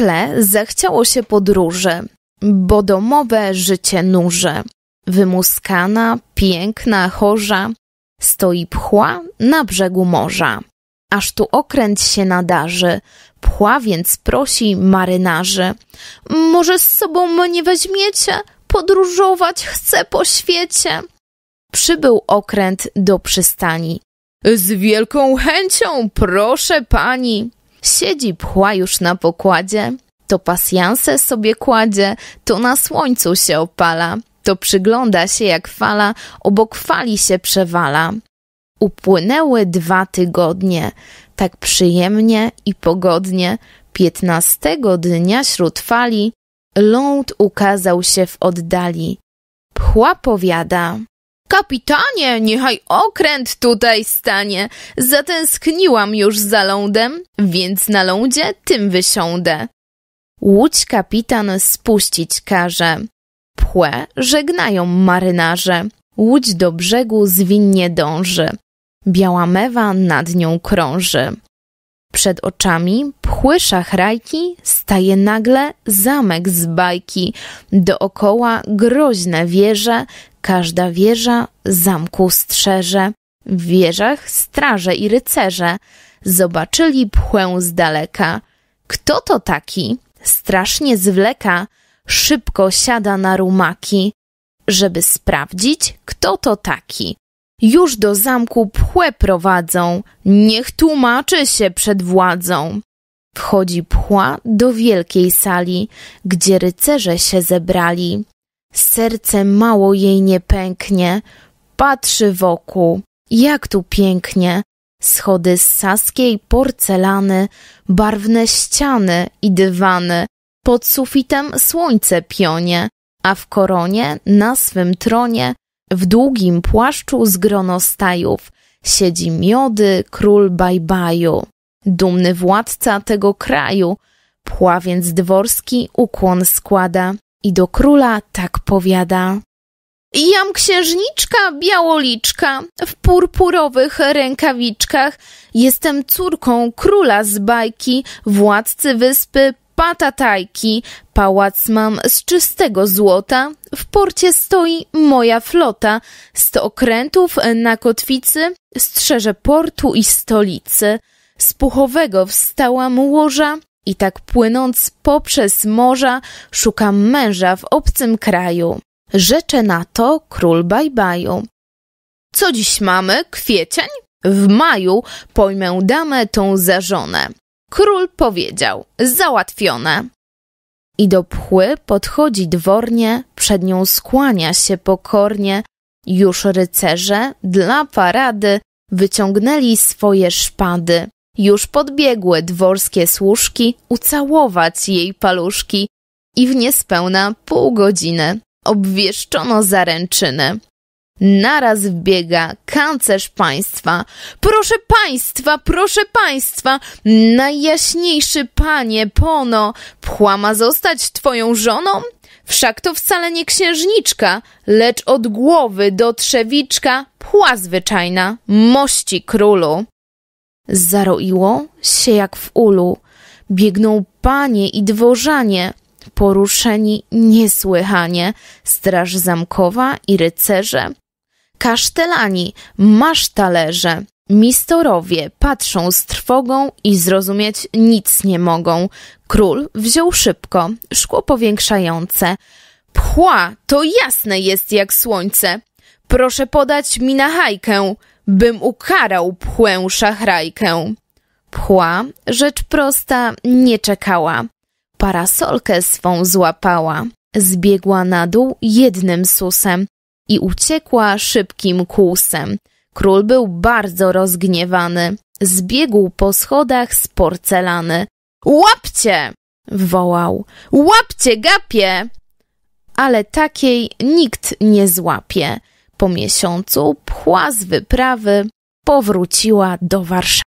Nagle zachciało się podróży, bo domowe życie nuży. Wymuskana, piękna, chorza, stoi pchła na brzegu morza. Aż tu okręt się nadarzy, pchła więc prosi marynarzy. Może z sobą mnie weźmiecie? Podróżować chcę po świecie. Przybył okręt do przystani. Z wielką chęcią, proszę pani. Siedzi pchła już na pokładzie, to pasjanse sobie kładzie, to na słońcu się opala, to przygląda się jak fala, obok fali się przewala. Upłynęły dwa tygodnie, tak przyjemnie i pogodnie, piętnastego dnia śród fali, ląd ukazał się w oddali. Pchła powiada, Kapitanie, niechaj okręt tutaj stanie. Zatęskniłam już za lądem, więc na lądzie tym wysiądę. Łódź kapitan spuścić każe. Pchłe żegnają marynarze. Łódź do brzegu zwinnie dąży. Biała mewa nad nią krąży. Przed oczami pchły szachrajki staje nagle zamek z bajki, dookoła groźne wieże, każda wieża zamku strzeże. W wieżach straże i rycerze zobaczyli pchłę z daleka. Kto to taki? Strasznie zwleka, szybko siada na rumaki, żeby sprawdzić, kto to taki. Już do zamku pchłę prowadzą, niech tłumaczy się przed władzą. Wchodzi pchła do wielkiej sali, gdzie rycerze się zebrali. Serce mało jej nie pęknie, patrzy wokół, jak tu pięknie. Schody z saskiej porcelany, barwne ściany i dywany, pod sufitem słońce pionie, a w koronie na swym tronie w długim płaszczu z gronostajów siedzi miody król Bajbaju, dumny władca tego kraju. Pławiec dworski ukłon składa i do króla tak powiada. Jam księżniczka białoliczka w purpurowych rękawiczkach. Jestem córką króla z bajki, władcy wyspy patatajki, pałac mam z czystego złota, w porcie stoi moja flota, sto okrętów na kotwicy, strzeże portu i stolicy. Z puchowego wstałam łoża i tak płynąc poprzez morza szukam męża w obcym kraju. Rzeczę na to król Bajbaju. Co dziś mamy? Kwiecień? W maju pojmę damę tą za żonę. Król powiedział: Załatwione. I do pchły podchodzi dwornie, przed nią skłania się pokornie. Już rycerze dla parady wyciągnęli swoje szpady. Już podbiegły dworskie służki ucałować jej paluszki i w niespełna pół godziny obwieszczono zaręczyny. Naraz wbiega kanclerz państwa. Proszę państwa, proszę państwa, najjaśniejszy panie Pono, płama zostać twoją żoną? Wszak to wcale nie księżniczka, lecz od głowy do trzewiczka pła zwyczajna, mości królu. Zaroiło się jak w ulu. Biegną panie i dworzanie, poruszeni niesłychanie, straż zamkowa i rycerze, Kasztelani, masz talerze. Mistorowie patrzą z trwogą i zrozumieć nic nie mogą. Król wziął szybko, szkło powiększające. Pchła, to jasne jest jak słońce. Proszę podać mi na hajkę, bym ukarał pchłę szachrajkę. Pchła, rzecz prosta, nie czekała. Parasolkę swą złapała. Zbiegła na dół jednym susem i uciekła szybkim kłusem. Król był bardzo rozgniewany. Zbiegł po schodach z porcelany. Łapcie! wołał. Łapcie, gapie! Ale takiej nikt nie złapie. Po miesiącu pchła z wyprawy powróciła do Warszawy.